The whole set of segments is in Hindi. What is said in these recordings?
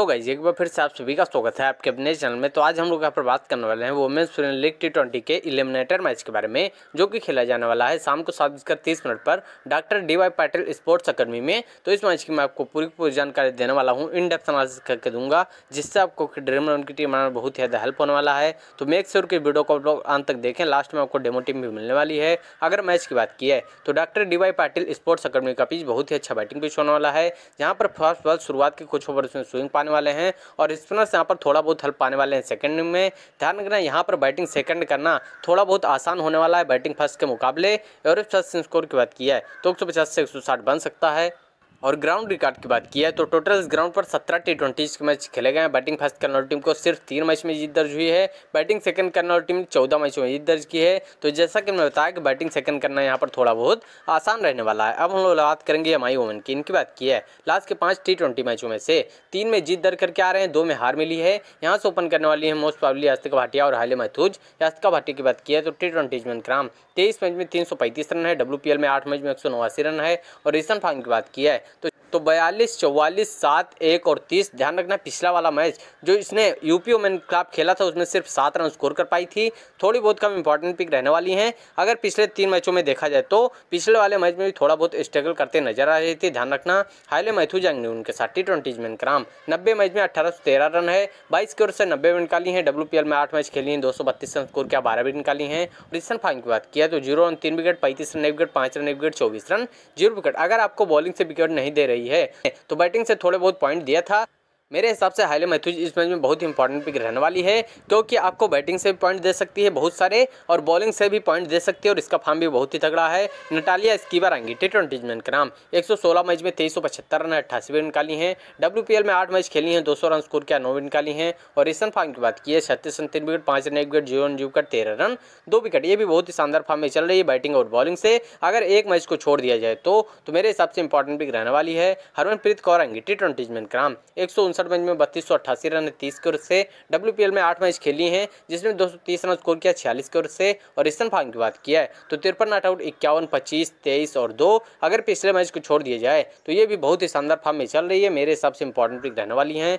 तो गाइज एक बार फिर से आप सभी का स्वागत है आपके अपने चैनल में तो आज हम लोग यहाँ पर बात करने वाले हैं women's premier league T twenty के इलिमिनेटर मैच के बारे में जो कि खेला जाने वाला है शाम को सात बजकर तीस मिनट पर doctor D Y Patil sports academy में तो इस मैच की मैं आपको पूरी पूरी जानकारी देने वाला हूँ इन डेप्थ एनालिसिस करके दूंगा जिससे आपको ड्रीम इलेवन की टीम बनाने में बहुत ज़्यादा हेल्प होने वाला है तो मेक श्योर की वीडियो को आप लोग अंत तक देखें लास्ट में आपको डेमो टीम भी मिलने वाली है अगर मैच की बात की है तो doctor D Y Patil sports academy का पिच बहुत ही अच्छा बैटिंग पिच होने वाला है यहाँ पर फर्स्ट बॉल शुरुआत के कुछ ओवर में स्विंग पाने पाने वाले हैं और स्पिनर्स यहाँ पर थोड़ा बहुत हेल्प पाने वाले हैं सेकंड में ध्यान रखना यहाँ पर बैटिंग सेकंड करना थोड़ा बहुत आसान होने वाला है बैटिंग फर्स्ट के मुकाबले एवरेज फर्स्ट स्कोर की बात की है तो एक से एक बन सकता है और ग्राउंड रिकॉर्ड की बात की है तो टोटल इस ग्राउंड पर सत्रह टी ट्वेंटी के मैच खेले गए हैं बैटिंग फर्स्ट वाली टीम को सिर्फ तीन मैच में जीत दर्ज हुई है बैटिंग सेकंड वाली टीम ने चौदह मैचों में जीत दर्ज की है तो जैसा कि मैंने बताया कि बैटिंग सेकंड करना यहाँ पर थोड़ा बहुत आसान रहने वाला है अब हम लोग बात करेंगे एम आई वोमन की इनकी बात की है लास्ट के पाँच टी ट्वेंटी मैचों में से तीन में जीत दर्ज करके आ रहे हैं दो में हार मिली है यहाँ से ओपन करने वाली है मोस्ट प्रॉब्ली यास्तिका भाटिया और हाले महथूज यास्तिका भाटिया की बात की है तो टी ट्वेंटी में क्राम तेईस मैच में तीन रन है डब्ल्यू में आठ मैच में एक रन है और रिसन फार्म की बात की है तो बयालीस चौवालीस सात एक और तीस ध्यान रखना पिछला वाला मैच जो इसने यूपीओ ओमेन क्लाब खेला था उसमें सिर्फ सात रन स्कोर कर पाई थी थोड़ी बहुत कम इंपॉर्टेंट पिक रहने वाली हैं अगर पिछले तीन मैचों में देखा जाए तो पिछले वाले मैच में भी थोड़ा बहुत स्ट्रगल करते नजर आ रहे थे ध्यान रखना हाईले जंग ने उनके साथ टी ट्वेंटी मैन क्राम नब्बे मैच में अठारह रन है बाईस की ओर से नब्बे रन निकाली हैं डब्ल्यू में आठ मैच खेली हैं दो रन स्कोर किया बारह विकेट निकाली हैं रिसन फाइन की बात किया तो जीरो रन तीन विकेट पैंतीस रन एक विकेट पांच रन एक विकेट चौबीस रन जीरो विकेट अगर आपको बॉलिंग से विकेट नहीं दे रही रही है तो बैटिंग से थोड़े बहुत पॉइंट दिया था मेरे हिसाब से हाइले मैथ्यूज इस मैच में बहुत ही इंपॉर्टेंट पिक रहने वाली है क्योंकि आपको बैटिंग से भी पॉइंट दे सकती है बहुत सारे और बॉलिंग से भी पॉइंट दे सकती है और इसका फार्म भी बहुत ही तगड़ा है नटालिया स्कीवर आएंगी टी ट्वेंटी मैन का नाम एक मैच में तेईस रन अट्ठासी विन निकाली हैं डब्ल्यू में आठ मैच खेली हैं दो रन स्कोर किया नौ विन निकाली हैं और रिसन फार्म की बात की है छत्तीस रन तीन विकेट पाँच रन एक विकेट जीरो रन जीव कर तेरह रन दो विकेट ये भी बहुत ही शानदार फॉर्म में चल रही है बैटिंग और बॉलिंग से अगर एक मैच को छोड़ दिया जाए तो, तो मेरे हिसाब से इंपॉर्टेंट पिक रहने वाली है हरमनप्रीत कौर आएंगी टी ट्वेंटी मैन का नाम एक उनसठ मैच में बत्तीस सौ अट्ठासी रन तीस की ओर से डब्ल्यू में आठ मैच खेली हैं जिसमें दो सौ तीस रन स्कोर किया छियालीस की ओर से और ईस्टर्न फार्म की बात किया है तो तिरपन नॉट आउट इक्यावन पच्चीस तेईस और दो अगर पिछले मैच को छोड़ दिया जाए तो ये भी बहुत ही शानदार फार्म में चल रही है मेरे हिसाब से इंपॉर्टेंट पिक रहने वाली है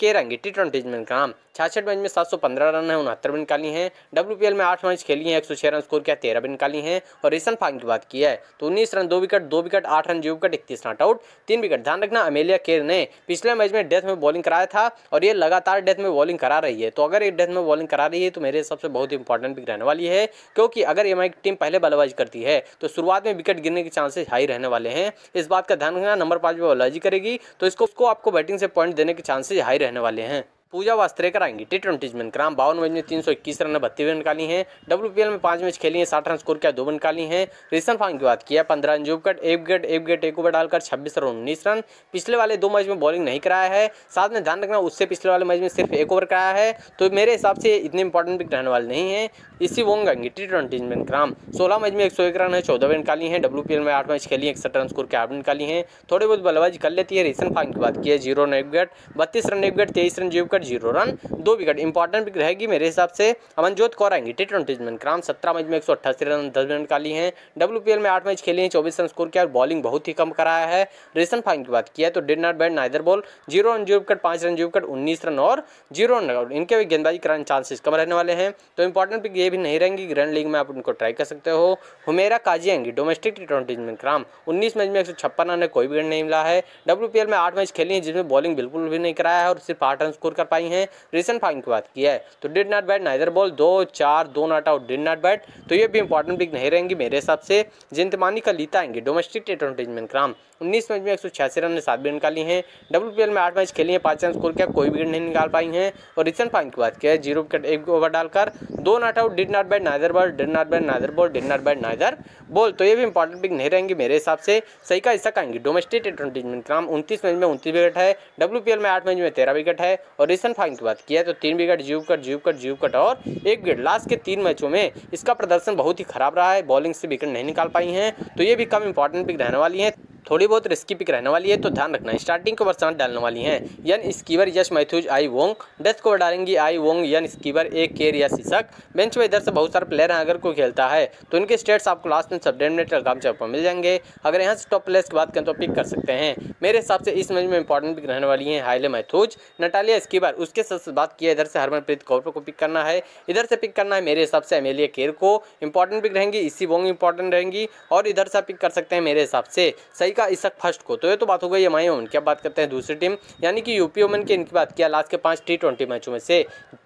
के रंगी टी ट्वेंटी का नाम छियासठ मैच में सात सौ पंद्रह रन है उनहत्तर बिन काली हैं डब्ल्यू में आठ मैच खेली हैं एक सौ छह रन स्कोर किया तेरह बिन काली हैं और रिसन फांग की बात की है तो उन्नीस रन दो विकेट दो विकेट आठ रन जीरो विकेट इकतीस नॉट आउट तीन विकेट ध्यान रखना अमेलिया केर ने पिछले मैच में डेथ में बॉलिंग कराया था और ये लगातार डेथ में बॉलिंग करा रही है तो अगर ये डेथ में बॉलिंग करा रही है तो मेरे हिसाब से बहुत ही इंपॉर्टेंट विक रहने वाली है क्योंकि अगर एम की टीम पहले बल्लेबाजी करती है तो शुरुआत में विकेट गिरने के चांसेस हाई रहने वाले हैं इस बात का ध्यान रखना नंबर पाँच बल्लेबाजी करेगी तो इसको उसको आपको बैटिंग से पॉइंट देने के चांसेज हाई रहने वाले हैं पूजा वास्त्रे कराएंगी टी ट्वेंटी में कराम बावन मैच में तीन सौ इक्कीस रन बत्तीस रन निकाली हैं डब्ल्यू में पांच मैच खेली है साठ रन स्कोर किया दो रन निकाली हैं रिसन फॉर्म की बात किया पंद्रह रन कट एक विकेट एक विकेट एक ओवर डालकर छब्बीस रन उन्नीस रन पिछले वाले दो मैच में बॉलिंग नहीं कराया है साथ में ध्यान रखना उससे पिछले वाले मैच में सिर्फ एक ओवर कराया है तो मेरे हिसाब से इतने इंपॉर्टेंट पिक रहने वाले नहीं है इसी वो गंगी टी ट्वेंटी में कराम सोलह मैच में एक सौ एक रन है चौदह रन निकाली हैं डब्ल्यू में आठ मैच खेली इकसठ रन स्कोर के आठ रन निकाली हैं थोड़ी बहुत बल्लेबाजी कर लेती है रिसन फांग की बात की है जीरो रन एक विकेट बत्तीस रन एक विकेट तेईस रन जीव विकेट जीरो रन दो विकेट इंपॉर्टेंट पिक रहेगी मेरे हिसाब से अमनजोत कौर आएंगे टी ट्वेंटी में क्राम सत्रह मैच में एक रन दस मिनट का लिए हैं डब्ल्यू में आठ मैच खेले हैं चौबीस रन स्कोर किया और बॉलिंग बहुत ही कम कराया है रेसन फाइन की बात किया तो did not bat neither ball zero run zero wicket पांच रन जीरो विकेट उन्नीस रन और जीरो रन इनके भी गेंदबाजी कराने चांसेस कम रहने वाले हैं तो इंपॉर्टेंट पिक ये भी नहीं रहेंगे ग्रैंड लीग में आप उनको ट्राई कर सकते हो हुमेरा काजी आएंगे डोमेस्टिक टी ट्वेंटी क्राम उन्नीस मैच में एक रन है कोई विकेट नहीं मिला है डब्ल्यू में आठ मैच खेली है जिसमें बॉलिंग बिल्कुल भी नहीं कराया है और सिर्फ आठ रन स्कोर कर पाई हैं रिसेंट फाइन की बात की है तो did not bat neither ball दो चार दो not out did not bat तो ये भी इंपॉर्टेंट पिक नहीं रहेंगी मेरे हिसाब से जिन तिमानी का लीता आएंगे डोमेस्टिक टेटोटेजमेंट क्राम उन्नीस मैच में एक सौ छियासी रन सात विकेट निकाली हैं डब्ल्यू में आठ मैच खेली हैं पाँच रन स्कोर किया कोई विकेट नहीं निकाल पाई हैं और रिसेंट पॉइंट की बात किया है जीरो विकेट एक ओवर डालकर दो not out did not bat neither ball did not bat neither ball did not bat neither ball तो ये भी इंपॉर्टेंट पिक नहीं रहेंगे मेरे हिसाब से सही का हिस्सा कहेंगे डोमेस्टिक टी ट्वेंटी नाम उनतीस मैच में उनतीस विकेट है डब्ल्यू में आठ मैच में तेरह विकेट है और रिसेंट फाइन की बात किया तो तीन विकेट जीव कट जीव कट जीव कट और एक विकेट लास्ट के तीन मैचों में इसका प्रदर्शन बहुत ही खराब रहा है बॉलिंग से विकेट नहीं निकाल पाई हैं तो ये भी कम इंपॉर्टेंट पिक रहने वाली हैं थोड़ी बहुत रिस्की पिक रहने वाली है तो ध्यान रखना स्टार्टिंग को बरसात डालने वाली है यन स्कीवर यश मैथ्यूज आई वोंग डेस्क को डालेंगी आई वोंग यन स्कीवर ए केर या शीशक बेंच में इधर से बहुत सारे प्लेयर हैं अगर कोई खेलता है तो इनके स्टेट्स आपको लास्ट में सब मिनट काम चौक मिल जाएंगे अगर यहाँ से टॉप प्लेयर्स की बात करें तो पिक कर सकते हैं मेरे हिसाब से इस मैच में इंपॉर्टेंट पिक रहने वाली है हाईले मैथूज नटालिया स्कीबर उसके साथ बात किया इधर से हरमनप्रीत कौर को पिक करना है इधर से पिक करना है मेरे हिसाब से एमेलिया केर को इंपॉर्टेंट पिक रहेंगी इसी वोंग इंपॉर्टेंट रहेंगी और इधर से पिक कर सकते हैं मेरे हिसाब से सही का इसक फर्स्ट को तो ये तो बात हो गई एम आई ओमन की अब बात करते हैं दूसरी टीम यानी कि यूपी ओमन की इनकी बात किया लास्ट के पाँच टी ट्वेंटी मैचों में से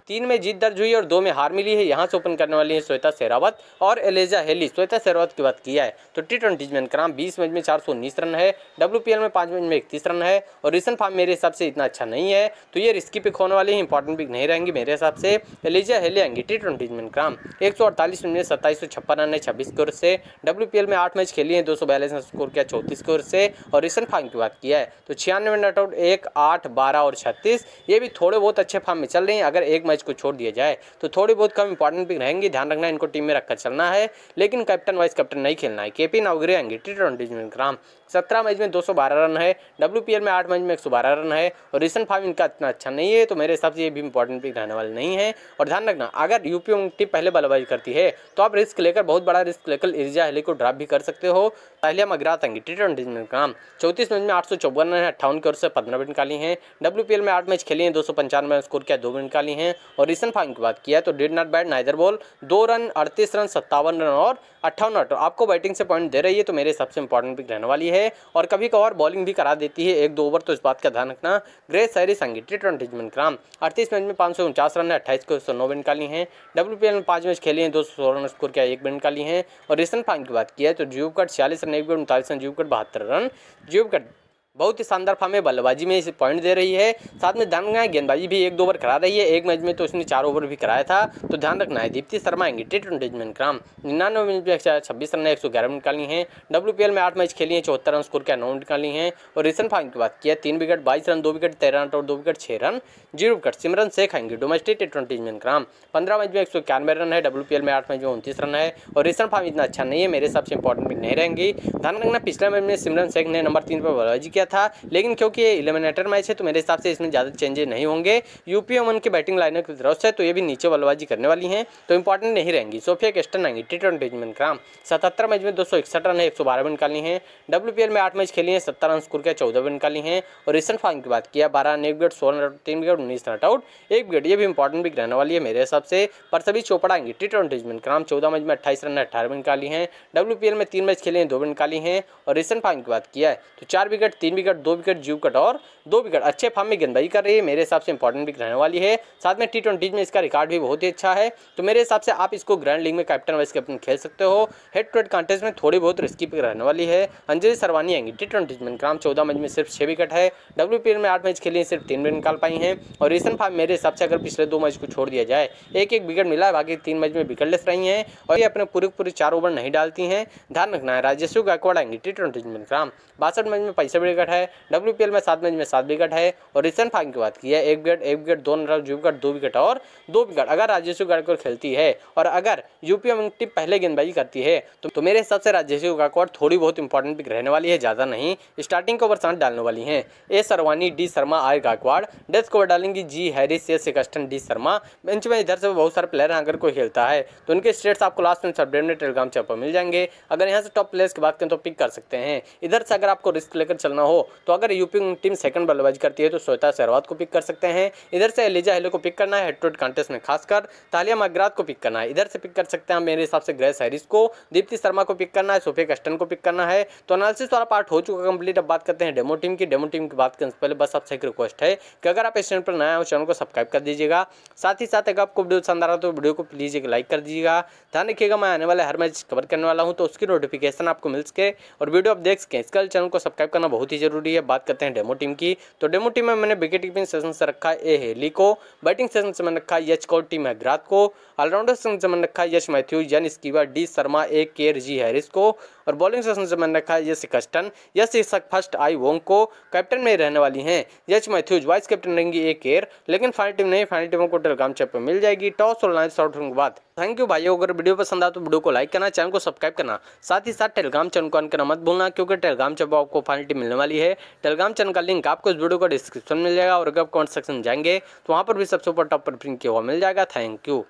तीन में जीत दर्ज हुई और दो में हार मिली है यहाँ से ओपन करने वाली है श्वेता सेरावत और एलेजा हेली श्वेता सेरावत की बात किया है तो टी ट्वेंटी में क्राम बीस मैच में चार सौ उन्नीस रन है डब्ल्यू पी एल में पाँच मैच में इकतीस रन है और रिसेंट फार्म मेरे हिसाब से इतना अच्छा नहीं है तो ये रिस्की पिक होने वाली है इंपॉर्टेंट पिक नहीं रहेंगी मेरे हिसाब से एलेजा हेली आएंगी टी ट्वेंटी में क्राम एक सौ अड़तालीस में सत्ताईस सौ छप्पन रन है छब्बीस स्कोर से डब्ल्यू पी एल में आठ मैच खेली है दो सौ बयालीस स्कोर किया चौंतीस स्कोर से और रिसेंट फार्म की बात किया है तो छियानवे नॉट आउट एक आठ बारह और छत्तीस ये भी थोड़े बहुत अच्छे फार्म में चल रहे हैं अगर एक मैच को छोड़ दिया जाए तो थोड़ी बहुत कम इंपॉर्टेंट पिक रहेंगे ध्यान रखना इनको टीम में रखकर चलना है लेकिन कैप्टन वाइस कैप्टन नहीं खेलना है के पी आएंगे टी ट्वेंटी ग्राम सत्रह मैच में दो सौ बारह रन है डब्ल्यू में आठ मैच में एक सौ बारह रन है और रिसेंट फार्म इनका इतना अच्छा नहीं है तो मेरे हिसाब से ये भी इंपॉर्टेंट पिक रहने वाले नहीं है और ध्यान रखना अगर यूपी टीम पहले बल्लेबाजी करती है तो आप रिस्क लेकर बहुत बड़ा रिस्क लेकर इर्जा हेली को ड्राप भी कर सकते हो पहले हम अग्रात आएंगे टी ट्वेंटी काम चौतीस मैच में आठ सौ चौवन रन है अट्ठावन की ओर से पंद्रह विकेट निकाली हैं डब्ल्यू में आठ मैच खेली हैं दो सौ पंचानवे स्कोर किया दो विकेट निकाली हैं और रिसेंट फार्म की बात किया तो did not bat neither ball दो रन अड़तीस रन सत्तावन रन और अट्ठावन रन तो आपको बैटिंग से पॉइंट दे रही है तो मेरे हिसाब से इंपॉर्टेंट पिक रहने वाली है और कभी कभार बॉलिंग भी करा देती है एक दो ओवर तो इस बात का ध्यान रखना ग्रेस सैरी संगी टी ट्वेंटी क्राम अड़तीस मैच में पाँच सौ उनचास रन है अट्ठाईस को सौ नौ बिन निकाली हैं डब्ल्यू में पाँच मैच खेले हैं दो सौ सोलह रन स्कोर किया एक विन ली है और रिसन फार्म की बात किया है तो जीव कट छियालीस रन एक विकेट उनतालीस रन जीव कट बहत्तर रन जीव कट बहुत ही शानदार फॉर्म बल्लेबाजी में इस पॉइंट दे रही है साथ में ध्यान रखना गेंदबाजी भी एक दो ओवर करा रही है एक मैच में तो उसने चार ओवर भी कराया था तो ध्यान रखना है दीप्ति शर्मा आएंगे टी ट्वेंटी में क्राम निन्यानवे मिनट में छब्बीस रन एक सौ ग्यारह निकाली है डब्ल्यू में आठ मैच खेली है चौहत्तर रन स्कोर के नौ निकाली है और रिसेंट फॉर्म की बात किया तीन विकेट बाईस रन दो विकेट तेरह रन और दो विकेट छः run zero wicket Simran Shaikh आएंगे डोमेस्टिक टी ट्वेंटी में क्राम पंद्रह मैच में एक सौ इक्यानवे रन है डब्ल्यू में आठ मैच में उनतीस रन है और रिसेंट फॉर्म इतना अच्छा नहीं है मेरे हिसाब से इंपॉर्टेंट भी नहीं रहेंगी ध्यान रखना पिछले मैच में सिमरन शेख ने नंबर तीन पर बल्लेबाजी किया किया था लेकिन क्योंकि ये इलेमिनेटर मैच है तो मेरे हिसाब से इसमें ज़्यादा चेंजेज नहीं होंगे यूपी ओमन की बैटिंग लाइनअप की तरफ से तो ये भी नीचे बल्लेबाजी करने वाली हैं तो इंपॉर्टेंट नहीं रहेंगी सोफिया केस्टन आएंगी टी ट्वेंटी में ग्राम सतहत्तर मैच में दो रन है एक सौ बारह निकाली हैं डब्ल्यू में आठ मैच खेली हैं सत्तर रन स्कोर किया चौदह रन निकाली हैं और रिसेंट फॉर्म की बात किया बारह रन एक विकेट सोलह रन तीन विकेट उन्नीस रन आउट एक विकेट ये भी इंपॉर्टेंट भी रहने वाली है मेरे हिसाब से पर सभी चोपड़ा आएंगी टी ट्वेंटी में क्राम चौदह मैच में अट्ठाईस रन अठारह रन निकाली हैं डब्ल्यू में तीन मैच खेले हैं दो रन निकाली हैं और रिसेंट फॉर्म की बात किया है तो चार विकेट तीन तीन विकेट दो विकेट जीव कट और दो विकेट अच्छे फॉर्म में गेंदबाजी कर रही है मेरे हिसाब से इंपॉर्टेंट विकेट रहने वाली है साथ में टी ट्वेंटी में इसका रिकॉर्ड भी बहुत ही अच्छा है तो मेरे हिसाब से आप इसको ग्रैंड लीग में कैप्टन वाइस कैप्टन खेल सकते हो हेड टू हेड कॉन्टेस्ट में थोड़ी बहुत रिस्की पिक रहने वाली है अंजलि सरवानी आएंगी टी ट्वेंटी में क्राम चौदह मैच में सिर्फ छः विकेट है डब्ल्यू में आठ मैच खेली सिर्फ तीन विकेट निकाल पाई हैं और रिसेंट फार्म मेरे हिसाब से अगर पिछले दो मैच को छोड़ दिया जाए एक एक विकेट मिला है बाकी तीन मैच में विकेट लेस रही हैं और ये अपने पूरे पूरे चार ओवर नहीं डालती हैं ध्यान रखना है राजेश गायकवाड़ आएंगे टी ट्वेंटी में क्राम बासठ मैच में पैसा भी विकेट है डब्ल्यू में सात मैच में सात विकेट है और रिसेंट फाइन की बात की है एक विकेट एक विकेट दो नंबर जो विकेट दो विकेट और दो विकेट अगर राजेश गाड़कोर खेलती है और अगर यूपीएम टीम पहले गेंदबाजी करती है तो, तो मेरे हिसाब से राजेश गाड़कोर थोड़ी बहुत इंपॉर्टेंट पिक रहने वाली है ज़्यादा नहीं स्टार्टिंग के ओवर सांस डालने वाली हैं A Sarvani D Sharma R Gayakwad death को डालेंगी जी हैरिस ए सिकस्टन डी शर्मा बेंच में इधर से बहुत सारे प्लेयर अगर कोई खेलता है तो उनके स्टेट्स आपको लास्ट में सबडेट में टेलीग्राम चैप पर मिल जाएंगे अगर यहाँ से टॉप प्लेयर्स की बात करें तो पिक कर सकते हैं इधर से अगर आपको रिस्क लेकर चलना हो हो तो अगर यूपी टीम सेकंड बल्लेबाजी करती है तो श्वेता सहवात को पिक कर सकते हैं इधर से एलिजा हेलो को पिक करना है हेड टू हेड कॉन्टेस्ट में खासकर तालिया मगराज को पिक करना है इधर से पिक कर सकते हैं मेरे हिसाब से ग्रह सैरिस को दीप्ति शर्मा को पिक करना है सोफे कस्टन को पिक करना है तो एनालिसिस वाला पार्ट हो चुका कंप्लीट अब बात करते हैं डेमो टीम की डेमो टीम की बात करने से पहले बस आपसे एक रिक्वेस्ट है कि अगर आप इस चैनल पर नया हो चैनल को सब्सक्राइब कर दीजिएगा साथ ही साथ अगर आपको वीडियो पसंद आ रहा है तो वीडियो को प्लीज़ एक लाइक कर दीजिएगा ध्यान रखिएगा मैं आने वाले हर मैच कवर करने वाला हूँ तो उसकी नोटिफिकेशन आपको मिल सके और वीडियो आप देख सकें इसका चैनल को सब्सक्राइब करना बहुत ही जरूरी है बात करते हैं डेमो टीम की तो डेमो टीम में मैंने विकेट कीपिंग सेशन से रखा है ए हेली को बैटिंग सेशन से मैंने रखा यच है टीम है मैगरात को ऑलराउंडर सेशन से मैंने रखा यश Matthews N Sciver D Sharma A Kerr G Harris को और बॉलिंग सेशन से मैंने रखा है यश कस्टन S Ishaque first I Wong को कैप्टन में रहने वाली हैं यच मैथ्यूज वाइस कैप्टन रहेंगी एक एयर लेकिन फाइनल टीम नहीं फाइनल टीमों को टेलीग्राम चैप पर मिल जाएगी टॉस और लाइन शॉर्ट के बाद थैंक यू भाई अगर वीडियो पसंद आया तो वीडियो को लाइक करना चैनल को सब्सक्राइब करना साथ ही साथ टेलीग्राम चैनल को ऑन करना मत भूलना क्योंकि टेलीग्राम चैप आपको फाइनल टीम मिलने वाली है टेलीग्राम चैनल का लिंक आपको इस वीडियो का डिस्क्रिप्शन मिल जाएगा और अगर आप कमेंट सेक्शन जाएंगे तो वहाँ पर भी सबसे ऊपर टॉप पर प्रिंट किया हुआ मिल जाएगा थैंक यू